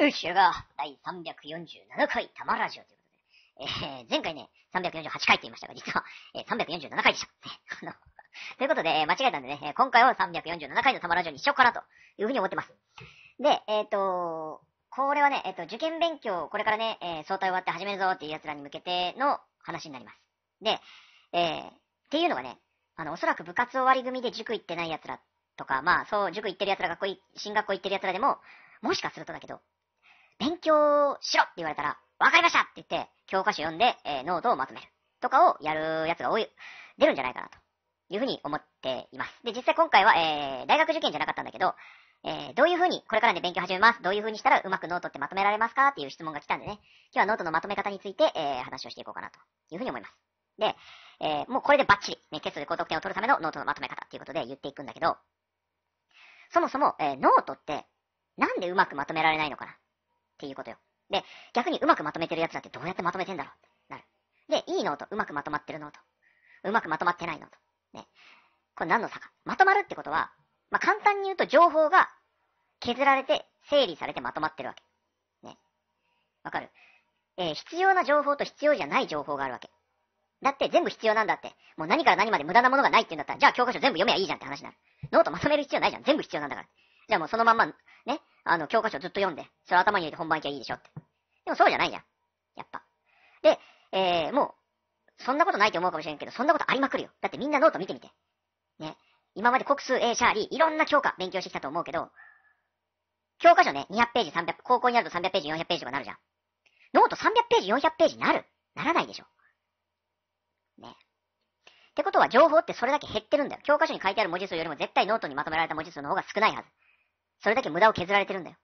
宇宙が第347回玉ラジオということで、えー、前回ね、348回って言いましたが、実は、えー、347回でした。あの、ということで、間違えたんでね、今回は347回の玉ラジオにしようかなというふうに思ってます。で、えっ、ー、とこれはね、えっ、ー、と、受験勉強、これからね、えー、相対終わって始めるぞっていう奴らに向けての話になります。で、えー、っていうのがね、あの、おそらく部活終わり組で塾行ってない奴らとか、まあ、そう、塾行ってる奴ら、学校、進学校行ってる奴らでも、もしかするとだけど、勉強しろって言われたら、わかりましたって言って、教科書読んで、えー、ノートをまとめる。とかをやるやつが多い、出るんじゃないかなというふうに思っています。で、実際今回は、えー、大学受験じゃなかったんだけど、えー、どういうふうにこれからね、勉強始めます。どういうふうにしたらうまくノートってまとめられますかっていう質問が来たんでね、今日はノートのまとめ方について、えー、話をしていこうかなというふうに思います。で、えー、もうこれでバッチリ、ね、テストで高得点を取るためのノートのまとめ方っていうことで言っていくんだけど、そもそも、えー、ノートって、なんでうまくまとめられないのかなっていうことよ。で、逆にうまくまとめてるやつだってどうやってまとめてんだろうなる。で、いいノート、うまくまとまってるノート、うまくまとまってないノート。ね。これ何の差か。まとまるってことは、まあ、簡単に言うと情報が削られて、整理されてまとまってるわけ。ね。わかるえー、必要な情報と必要じゃない情報があるわけ。だって全部必要なんだって。もう何から何まで無駄なものがないって言うんだったら、じゃあ教科書全部読めばいいじゃんって話になる。ノートまとめる必要ないじゃん。全部必要なんだから。じゃあもうそのまんま、ね、あの、教科書ずっと読んで、それ頭に入れて本番行きゃいいでしょって。でもそうじゃないじゃん。やっぱ。で、えー、もう、そんなことないと思うかもしれんけど、そんなことありまくるよ。だってみんなノート見てみて。ね。今まで国数、A、シャーリー、いろんな教科勉強してきたと思うけど、教科書ね、200ページ、300、高校になると300ページ、400ページとかなるじゃん。ノート300ページ、400ページなるならないでしょ。ね。ってことは情報ってそれだけ減ってるんだよ。教科書に書いてある文字数よりも絶対ノートにまとめられた文字数の方が少ないはず。それだけ無駄を削られてるんだよ。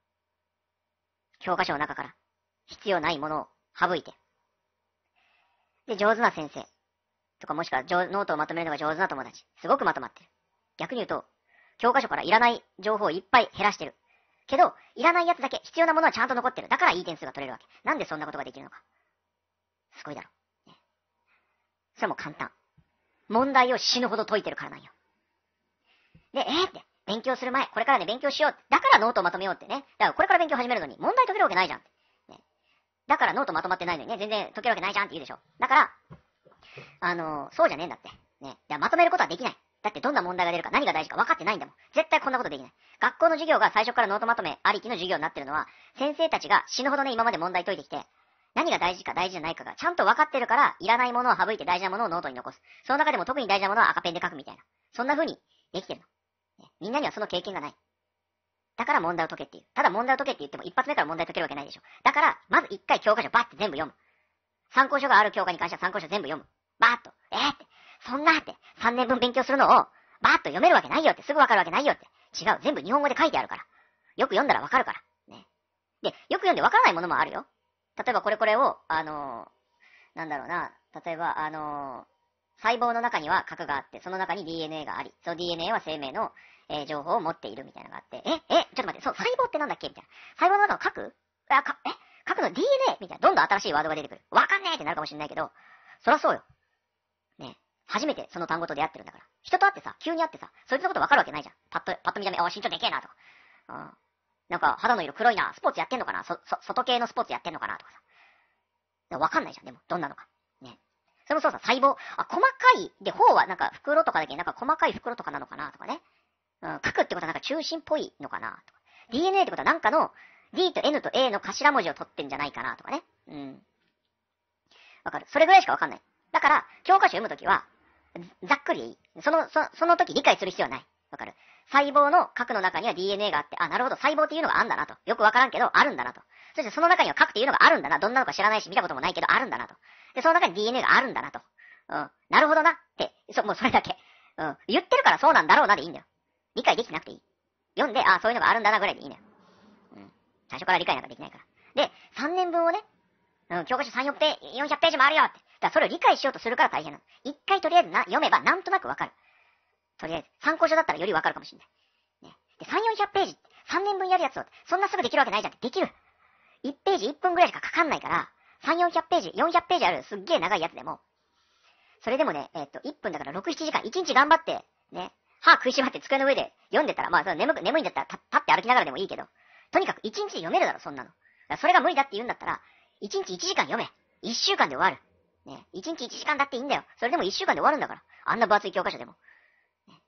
教科書の中から。必要ないものを省いて。で、上手な先生。とかもしくはノートをまとめるのが上手な友達。すごくまとまってる。逆に言うと、教科書からいらない情報をいっぱい減らしてる。けど、いらないやつだけ必要なものはちゃんと残ってる。だからいい点数が取れるわけ。なんでそんなことができるのか。すごいだろ。それも簡単。問題を死ぬほど解いてるからなんよ。で、えー、って。勉強する前、これからね、勉強しよう。だからノートをまとめようってね。だからこれから勉強始めるのに、問題解けるわけないじゃん。ね、だからノートまとまってないのにね、全然解けるわけないじゃんって言うでしょ。だから、あのー、そうじゃねえんだって。ね。だまとめることはできない。だってどんな問題が出るか何が大事か分かってないんだもん。絶対こんなことできない。学校の授業が最初からノートまとめありきの授業になってるのは、先生たちが死ぬほどね、今まで問題解いてきて、何が大事か大事じゃないかがちゃんと分かってるから、いらないものを省いて大事なものをノートに残す。その中でも特に大事なものは赤ペンで書くみたいな。そんな風にできてるの。みんなにはその経験がない。だから問題を解けっていう。ただ問題を解けって言っても一発目から問題解けるわけないでしょ。だから、まず一回教科書バッて全部読む。参考書がある教科に関しては参考書全部読む。バーっと。えー、って。そんなって。3年分勉強するのを、バーっと読めるわけないよって。すぐわかるわけないよって。違う。全部日本語で書いてあるから。よく読んだらわかるから。ね。で、よく読んでわからないものもあるよ。例えばこれこれを、あのー、なんだろうな。例えば、あのー細胞の中には核があって、その中に DNA があり、その DNA は生命の、えー、情報を持っているみたいなのがあって、え、え、ちょっと待って、そう、細胞ってなんだっけみたいな。細胞の中の核あ、か、え、くの DNA? みたいな。どんどん新しいワードが出てくる。わかんねえってなるかもしれないけど、そらそうよ。ね初めてその単語と出会ってるんだから。人と会ってさ、急に会ってさ、そいつのことわかるわけないじゃん。パッと、パッと見た目、あ、身長でけえなとか。うん。なんか、肌の色黒いな、スポーツやってんのかな、そ、そ、外系のスポーツやってんのかなとかさ。わかんないじゃん、でも、どんなのか。ね。それもそうさ、細胞。あ、細かい。で、方はなんか袋とかだけなんか細かい袋とかなのかなとかね。うん、核ってことはなんか中心っぽいのかなとか。DNA ってことはなんかの D と N と A の頭文字を取ってんじゃないかなとかね。うん。わかる。それぐらいしかわかんない。だから、教科書読むときは、ざっくりでいい。その、そその時理解する必要はない。わかる。細胞の核の中には DNA があって、あ、なるほど、細胞っていうのがあるんだなと。よくわからんけど、あるんだなと。そしてその中には核っていうのがあるんだな。どんなのか知らないし、見たこともないけど、あるんだなと。で、その中に DNA があるんだなと。うん。なるほどなって、そ、もうそれだけ。うん。言ってるからそうなんだろうなでいいんだよ。理解できてなくていい。読んで、ああ、そういうのがあるんだなぐらいでいいのよ。うん。最初から理解なんかできないから。で、3年分をね、うん、教科書3、4ページ、400ページもあるよって。だからそれを理解しようとするから大変なの。一回とりあえずな読めばなんとなくわかる。とりあえず。参考書だったらよりわかるかもしれない。ね。で、3、400ページ、3年分やるやつを、そんなすぐできるわけないじゃんできる。1ページ1分ぐらいしかかかんないから、3、400ページ、400ページあるすっげえ長いやつでも、それでもね、えー、っと、1分だから6、7時間、1日頑張って、ね、歯食いしばって机の上で読んでたら、まあ、その眠く、眠いんだったら立って歩きながらでもいいけど、とにかく一日で読めるだろ、そんなの。それが無理だって言うんだったら、一日一時間読め。一週間で終わる。ね、一日一時間だっていいんだよ。それでも一週間で終わるんだから。あんな分厚い教科書でも。ね、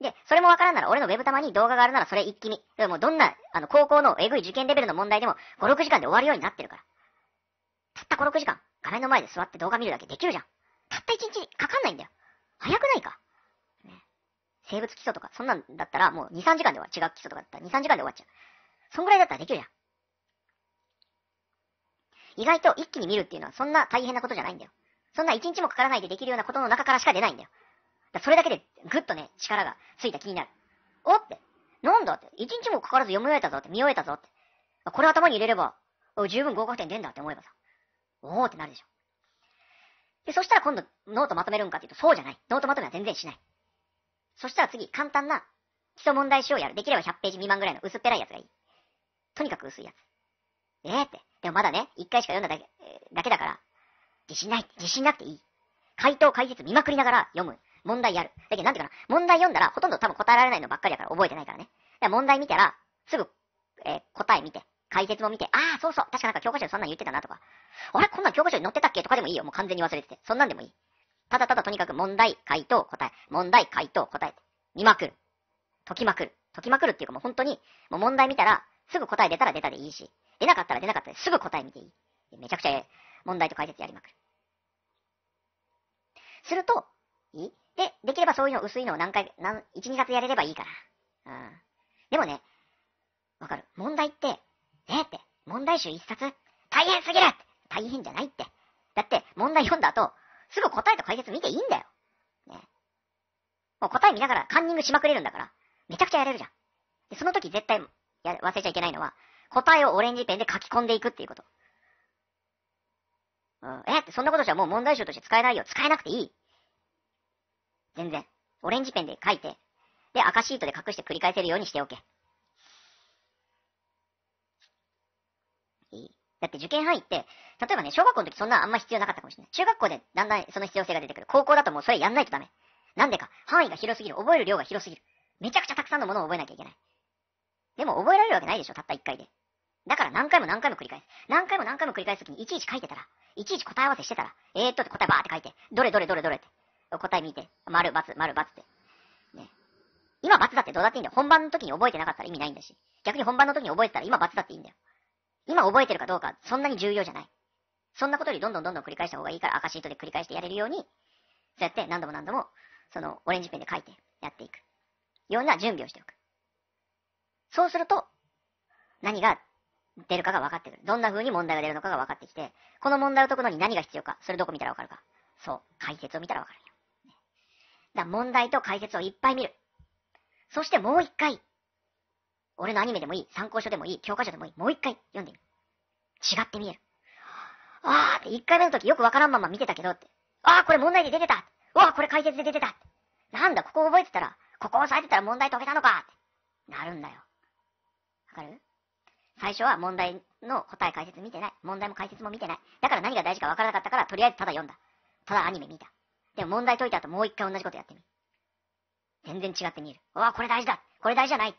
で、それもわからんなら、俺のウェブ玉に動画があるならそれ一気に。でもどんな、あの、高校のえぐい受験レベルの問題でも、5、6時間で終わるようになってるから。たった5、6時間、画面の前で座って動画見るだけできるじゃん。たった1日かかんないんだよ。早くないか生物基礎とか、そんなんだったらもう2、3時間で終わる。地学基礎とかだったら2、3時間で終わっちゃう。そんぐらいだったらできるじゃん。意外と一気に見るっていうのはそんな大変なことじゃないんだよ。そんな1日もかからないでできるようなことの中からしか出ないんだよ。だそれだけでぐっとね、力がついた気になる。おって。なんだって。1日もかからず読み終えたぞって、見終えたぞって。これ頭に入れれば、十分合格点出んだって思えばさ、おーってなるでしょ。で、そしたら今度ノートまとめるんかっていうと、そうじゃない。ノートまとめは全然しない。そしたら次、簡単な基礎問題集をやる。できれば100ページ未満ぐらいの薄っぺらいやつがいい。とにかく薄いやつ。えーって。でもまだね、1回しか読んだだけ、えー、だけだから、自信ない、自信なくていい。回答解説見まくりながら読む。問題やる。だけどなんていうかな、問題読んだらほとんど多分答えられないのばっかりだから覚えてないからね。だから問題見たら、すぐ、えー、答え見て、解説も見て、ああ、そうそう、確かなんか教科書でそんなん言ってたなとか、あれこんなん教科書に載ってたっけとかでもいいよ。もう完全に忘れてて。そんなんでもいい。ただただとにかく問題、回答、答え。問題、回答、答え。見まくる。解きまくる。解きまくるっていうかもう本当に、もう問題見たら、すぐ答え出たら出たでいいし、出なかったら出なかったですぐ答え見ていい。めちゃくちゃ問題と解説やりまくる。すると、いいで、できればそういうの薄いのを何回、何、1、2冊やれればいいから。うん。でもね、わかる。問題って、えって、問題集1冊大変すぎる大変じゃないって。だって、問題読んだ後、すぐ答えと解説見ていいんだよ。ね。もう答え見ながらカンニングしまくれるんだから、めちゃくちゃやれるじゃん。で、その時絶対や忘れちゃいけないのは、答えをオレンジペンで書き込んでいくっていうこと。うん、えってそんなことじゃもう問題集として使えないよ。使えなくていい。全然。オレンジペンで書いて、で、赤シートで隠して繰り返せるようにしておけ。だって受験範囲って、例えばね、小学校の時そんなあんま必要なかったかもしれない。中学校でだんだんその必要性が出てくる。高校だともうそれやんないとダメ。なんでか、範囲が広すぎる。覚える量が広すぎる。めちゃくちゃたくさんのものを覚えなきゃいけない。でも覚えられるわけないでしょ、たった一回で。だから何回も何回も繰り返す。何回も何回も繰り返すときにいちいち書いてたら、いちいち答え合わせしてたら、えーっとって答えばーって書いて、どれどれどれどれって、答え見て、丸、×、丸、×って。ね。今×だってどうだっていいんだよ。本番の時に覚えてなかったら意味ないんだし。逆に本番の時に覚えてたら今×だっていいんだよ。今覚えてるかどうか、そんなに重要じゃない。そんなことよりどんどんどんどん繰り返した方がいいから赤シートで繰り返してやれるように、そうやって何度も何度も、そのオレンジペンで書いてやっていく。ような準備をしておく。そうすると、何が出るかが分かってくる。どんな風に問題が出るのかが分かってきて、この問題を解くのに何が必要か、それどこ見たら分かるか。そう、解説を見たら分かるよ。だ問題と解説をいっぱい見る。そしてもう一回、俺のアニメでもいい、参考書でもいい、教科書でもいい、もう一回読んでみる。違って見える。ああって、一回目の時よくわからんまま見てたけどって。ああ、これ問題で出てたわあこれ解説で出てたなんだ、ここ覚えてたら、ここ押さえてたら問題解けたのかってなるんだよ。わかる最初は問題の答え解説見てない。問題も解説も見てない。だから何が大事かわからなかったから、とりあえずただ読んだ。ただアニメ見た。でも問題解いた後もう一回同じことやってみる。全然違って見える。わあこれ大事だこれ大事じゃない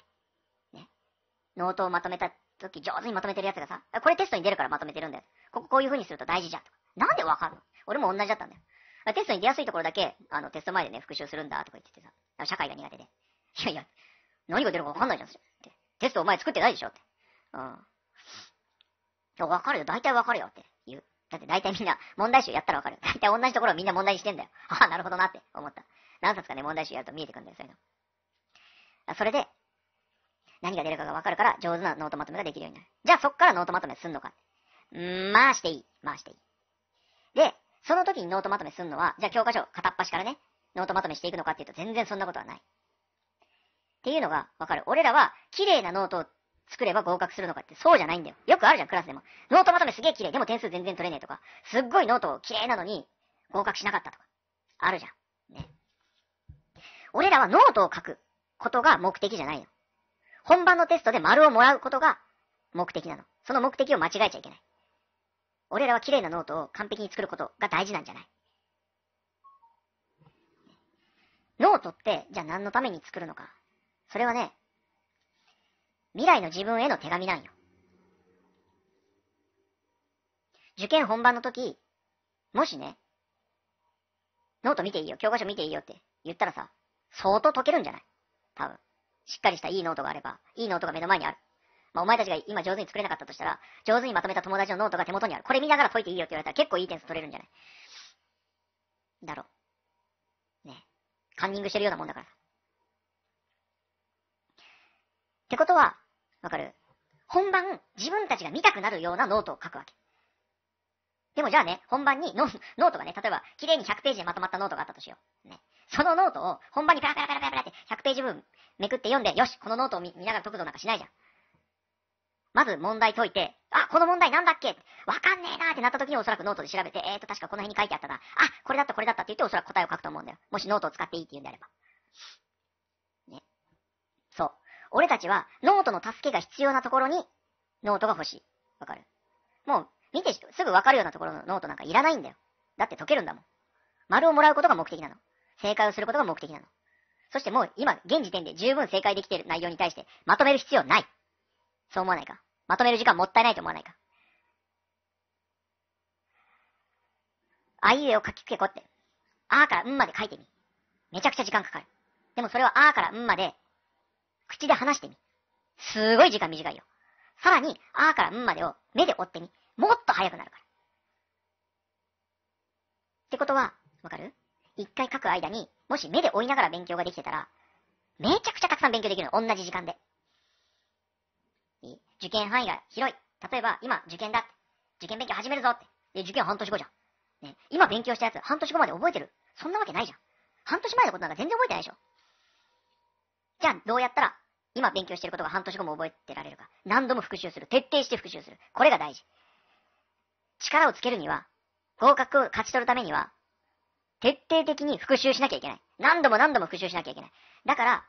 ノートをまとめた時上手にまとめてるやつがさ、これテストに出るからまとめてるんだよ。こここういう風にすると大事じゃん。なんでわかるの俺も同じだったんだよ。テストに出やすいところだけ、あの、テスト前でね、復習するんだとか言っててさ、社会が苦手で。いやいや、何が出るかわかんないじゃん、って。テストお前作ってないでしょって。うん。いや、わかるよ。大体わかるよって言う。だって大体みんな問題集やったらわかる。大体同じところをみんな問題にしてんだよ。ああ、なるほどなって思った。何冊かね、問題集やると見えてくるんだよ、そういうの。それで、何が出るかがわかるから上手なノートまとめができるようになる。じゃあそっからノートまとめすんのか。うーん、まあしていい。まあしていい。で、その時にノートまとめすんのは、じゃあ教科書片っ端からね、ノートまとめしていくのかっていうと全然そんなことはない。っていうのがわかる。俺らは綺麗なノートを作れば合格するのかってそうじゃないんだよ。よくあるじゃん、クラスでも。ノートまとめすげえ綺麗、でも点数全然取れねえとか、すっごいノート綺麗なのに合格しなかったとか、あるじゃん。ね。俺らはノートを書くことが目的じゃないの。本番のテストで丸をもらうことが目的なの。その目的を間違えちゃいけない。俺らは綺麗なノートを完璧に作ることが大事なんじゃないノートって、じゃあ何のために作るのか。それはね、未来の自分への手紙なんよ。受験本番の時、もしね、ノート見ていいよ、教科書見ていいよって言ったらさ、相当解けるんじゃない多分。しっかりしたいいノートがあれば、いいノートが目の前にある。まあ、お前たちが今上手に作れなかったとしたら、上手にまとめた友達のノートが手元にある。これ見ながら解いていいよって言われたら結構いい点数取れるんじゃないだろう。ね。カンニングしてるようなもんだから。ってことは、わかる本番、自分たちが見たくなるようなノートを書くわけ。でもじゃあね、本番にノートがね、例えば、綺麗に100ページでまとまったノートがあったとしよう。ね。そのノートを本番にペラペラペラペラって100ページ分めくって読んで、よし、このノートを見ながら解くぞなんかしないじゃん。まず問題解いて、あ、この問題なんだっけわかんねえなーってなった時におそらくノートで調べて、えーと、確かこの辺に書いてあったな。あ、これだったこれだったって言っておそらく答えを書くと思うんだよ。もしノートを使っていいって言うんであれば。ね。そう。俺たちはノートの助けが必要なところにノートが欲しい。わかるもう、見てすぐわかるようなところのノートなんかいらないんだよ。だって解けるんだもん。丸をもらうことが目的なの。正解をすることが目的なの。そしてもう今、現時点で十分正解できている内容に対して、まとめる必要ない。そう思わないかまとめる時間もったいないと思わないかあいうえを書きつけこって。あーからうんまで書いてみ。めちゃくちゃ時間かかる。でもそれはあーからうんまで、口で話してみ。すごい時間短いよ。さらに、あーからうんまでを目で追ってみ。もっと速くなるから。ってことは、わかる一回書く間に、もし目で追いながら勉強ができてたら、めちゃくちゃたくさん勉強できるの。同じ時間で。受験範囲が広い。例えば、今、受験だ。受験勉強始めるぞって。で、受験半年後じゃん。ね、今勉強したやつ、半年後まで覚えてる。そんなわけないじゃん。半年前のことなんか全然覚えてないでしょ。じゃあ、どうやったら、今勉強してることが半年後も覚えてられるか。何度も復習する。徹底して復習する。これが大事。力をつけるには、合格を勝ち取るためには、徹底的に復習しなきゃいけない。何度も何度も復習しなきゃいけない。だから、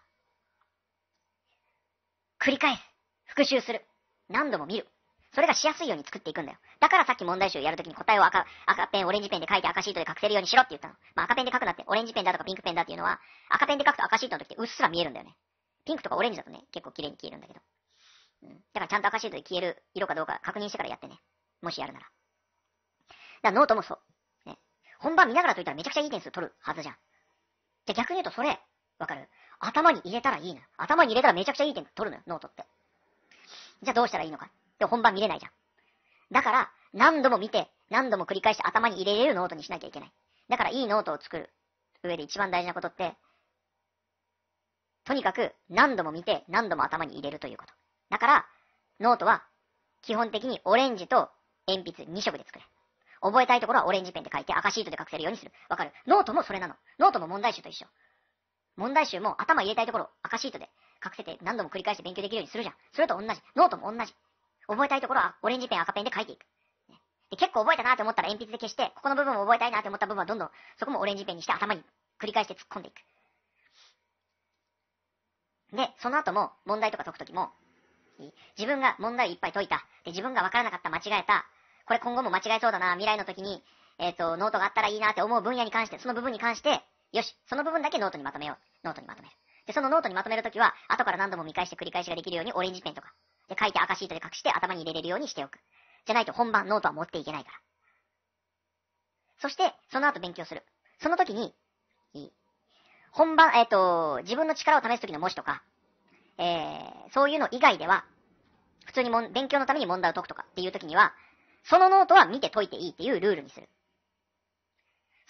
繰り返す。復習する。何度も見る。それがしやすいように作っていくんだよ。だからさっき問題集やるときに答えを赤、赤ペン、オレンジペンで書いて赤シートで隠せるようにしろって言ったの。まあ赤ペンで書くなって、オレンジペンだとかピンクペンだっていうのは、赤ペンで書くと赤シートの時ってうっすら見えるんだよね。ピンクとかオレンジだとね、結構綺麗に消えるんだけど。うん。だからちゃんと赤シートで消える色かどうか確認してからやってね。もしやるなら。だからノートもそう。本番見ながらといったらめちゃくちゃいい点数取るはずじゃん。で、逆に言うとそれ、わかる頭に入れたらいいの頭に入れたらめちゃくちゃいい点取るのよ、ノートって。じゃあどうしたらいいのか。で、本番見れないじゃん。だから、何度も見て、何度も繰り返して頭に入れれるノートにしなきゃいけない。だから、いいノートを作る上で一番大事なことって、とにかく何度も見て、何度も頭に入れるということ。だから、ノートは基本的にオレンジと鉛筆2色で作れ。覚えたいところはオレンジペンで書いて赤シートで隠せるようにする。わかるノートもそれなの。ノートも問題集と一緒。問題集も頭入れたいところ赤シートで隠せて何度も繰り返して勉強できるようにするじゃん。それと同じ。ノートも同じ。覚えたいところはオレンジペン赤ペンで書いていく。で結構覚えたなと思ったら鉛筆で消して、ここの部分を覚えたいなと思った部分はどんどんそこもオレンジペンにして頭に繰り返して突っ込んでいく。で、その後も問題とか解くときも、自分が問題をいっぱい解いた。で、自分がわからなかった、間違えた、これ今後も間違えそうだな、未来の時に、えっ、ー、と、ノートがあったらいいなって思う分野に関して、その部分に関して、よし、その部分だけノートにまとめよう。ノートにまとめる。で、そのノートにまとめるときは、後から何度も見返して繰り返しができるようにオレンジペンとか、で、書いて赤シートで隠して頭に入れれるようにしておく。じゃないと本番ノートは持っていけないから。そして、その後勉強する。その時に、本番、えっ、ー、と、自分の力を試す時の模試とか、えー、そういうの以外では、普通にも勉強のために問題を解くとかっていう時には、そのノートは見て解いていいっていうルールにする。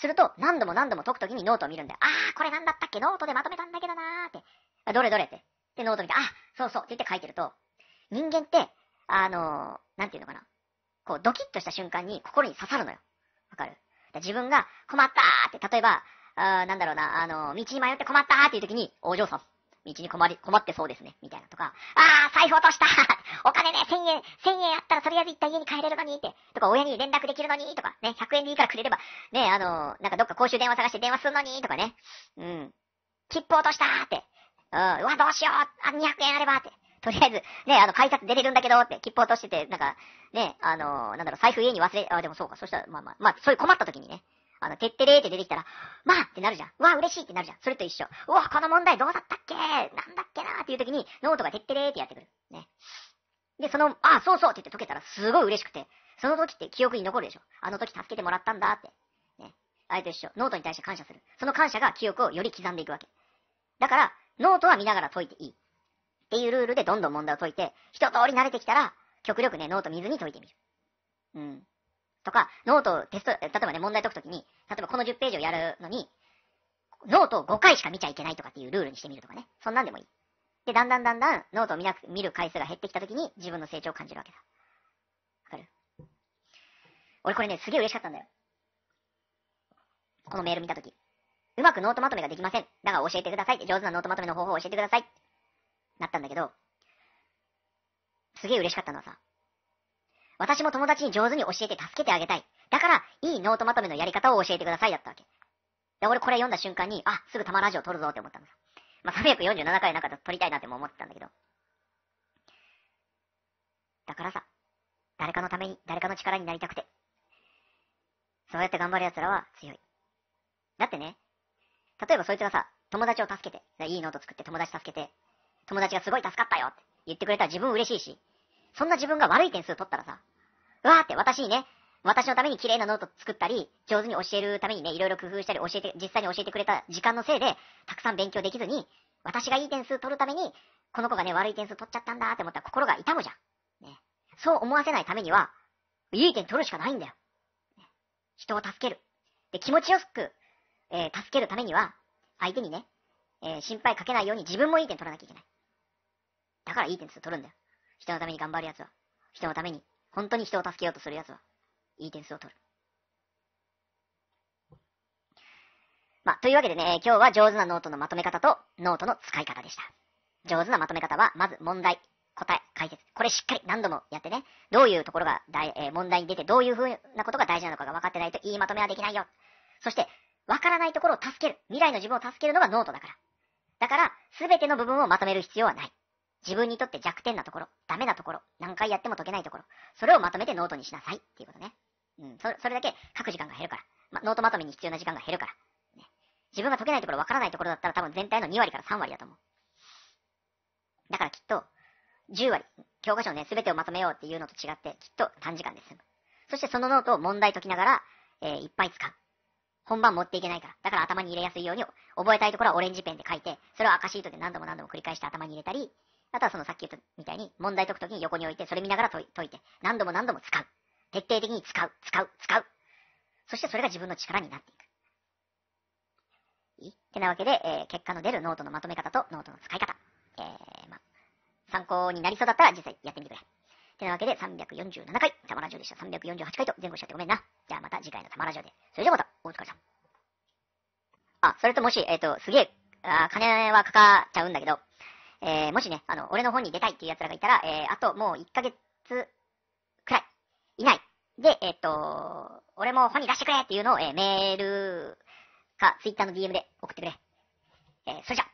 すると、何度も何度も解くときにノートを見るんだよ。あー、これなんだったっけノートでまとめたんだけどなーって。あどれどれって。で、ノート見て、あ、そうそうって言って書いてると、人間って、あのー、なんていうのかな。こう、ドキッとした瞬間に心に刺さるのよ。わかる自分が困ったーって、例えば、あなんだろうな、あのー、道に迷って困ったーっていうときに、お嬢さん、道に困り、困ってそうですね、みたいなとか、あー、財布落とした お金ね、1000円、1000円あったらとりあえず一旦家に帰れるのにって、とか、親に連絡できるのにとか、ね、100円でいいからくれれば、ね、あのー、なんかどっか公衆電話探して電話するのにとかね、うん、切符落としたーって、うん、うわ、どうしよう、あ、200円あればって。とりあえず、ね、あの、改札出れるんだけどって、切符落としてて、なんか、ね、あのー、なんだろう、財布家に忘れ、あ、でもそうか、そしたら、まあまあ、まあ、そういう困った時にね、あの、てってれーって出てきたら、まあってなるじゃん。うわ、嬉しいってなるじゃん。それと一緒。うわ、この問題どうだったっけなんだっけなーっていう時に、ノートがてってれーってやってくる。ね。で、その、あ、そうそうって言って解けたらすごい嬉しくて、その時って記憶に残るでしょ。あの時助けてもらったんだって。ね。あれと一緒。ノートに対して感謝する。その感謝が記憶をより刻んでいくわけ。だから、ノートは見ながら解いていい。っていうルールでどんどん問題を解いて、一通り慣れてきたら、極力ね、ノート見ずに解いてみる。うん。とか、ノートをテスト、例えばね、問題解くときに、例えばこの10ページをやるのに、ノートを5回しか見ちゃいけないとかっていうルールにしてみるとかね。そんなんでもいい。で、だんだんだんだんノートを見なく、見る回数が減ってきたときに自分の成長を感じるわけだ。わかる俺これね、すげえ嬉しかったんだよ。このメール見たとき。うまくノートまとめができません。だが教えてください。上手なノートまとめの方法を教えてください。なったんだけど、すげえ嬉しかったのはさ、私も友達に上手に教えて助けてあげたい。だから、いいノートまとめのやり方を教えてくださいだったわけ。で、俺これ読んだ瞬間に、あ、すぐ玉ラジオ撮るぞって思ったのさ。まあ、347回なんか撮りたいなっても思ってたんだけど。だからさ、誰かのために、誰かの力になりたくて。そうやって頑張る奴らは強い。だってね、例えばそいつがさ、友達を助けて、いいノート作って友達助けて、友達がすごい助かったよって言ってくれたら自分嬉しいし、そんな自分が悪い点数取ったらさ、うわーって私にね、私のために綺麗なノート作ったり、上手に教えるためにね、いろいろ工夫したり、教えて、実際に教えてくれた時間のせいで、たくさん勉強できずに、私がいい点数取るために、この子がね、悪い点数取っちゃったんだって思ったら心が痛むじゃん。ね。そう思わせないためには、いい点取るしかないんだよ。ね、人を助ける。で、気持ちよく、えー、助けるためには、相手にね、えー、心配かけないように自分もいい点取らなきゃいけない。だからいい点数取るんだよ。人のために頑張るやつは、人のために、本当に人を助けようとするやつは、いい点数を取る。まあ、というわけでね、今日は上手なノートのまとめ方と、ノートの使い方でした。上手なまとめ方は、まず問題、答え、解説。これしっかり何度もやってね、どういうところが大、えー、問題に出て、どういうふうなことが大事なのかが分かってないと、いいまとめはできないよ。そして、分からないところを助ける。未来の自分を助けるのがノートだから。だから、すべての部分をまとめる必要はない。自分にとって弱点なところ、ダメなところ、何回やっても解けないところ、それをまとめてノートにしなさいっていうことね。うん、それだけ書く時間が減るから、ま、ノートまとめに必要な時間が減るから、ね、自分が解けないところ、わからないところだったら多分全体の2割から3割だと思う。だからきっと、10割、教科書をね、すべてをまとめようっていうのと違って、きっと短時間で済む。そしてそのノートを問題解きながら、えー、いっぱい使う。本番持っていけないから。だから頭に入れやすいように、覚えたいところはオレンジペンで書いて、それを赤シートで何度も何度も繰り返して頭に入れたり、あとはそのさっき言ったみたいに問題解くときに横に置いて、それ見ながら解いて、何度も何度も使う。徹底的に使う、使う、使う。そしてそれが自分の力になっていく。いいってなわけで、えー、結果の出るノートのまとめ方とノートの使い方。えー、ま参考になりそうだったら実際やってみてくれ。ってなわけで347回、たまラジオでした。348回と前後しちゃってごめんな。じゃあまた次回のたまラジオで。それではまた、お疲れん。あ、それともし、えっ、ー、と、すげえ、あ金はかかっちゃうんだけど、えー、もしね、あの、俺の本に出たいっていう奴らがいたら、えー、あともう1ヶ月くらい、いない。で、えー、っと、俺も本に出してくれっていうのを、えメールか、ツイッターの DM で送ってくれ。えそれじゃ。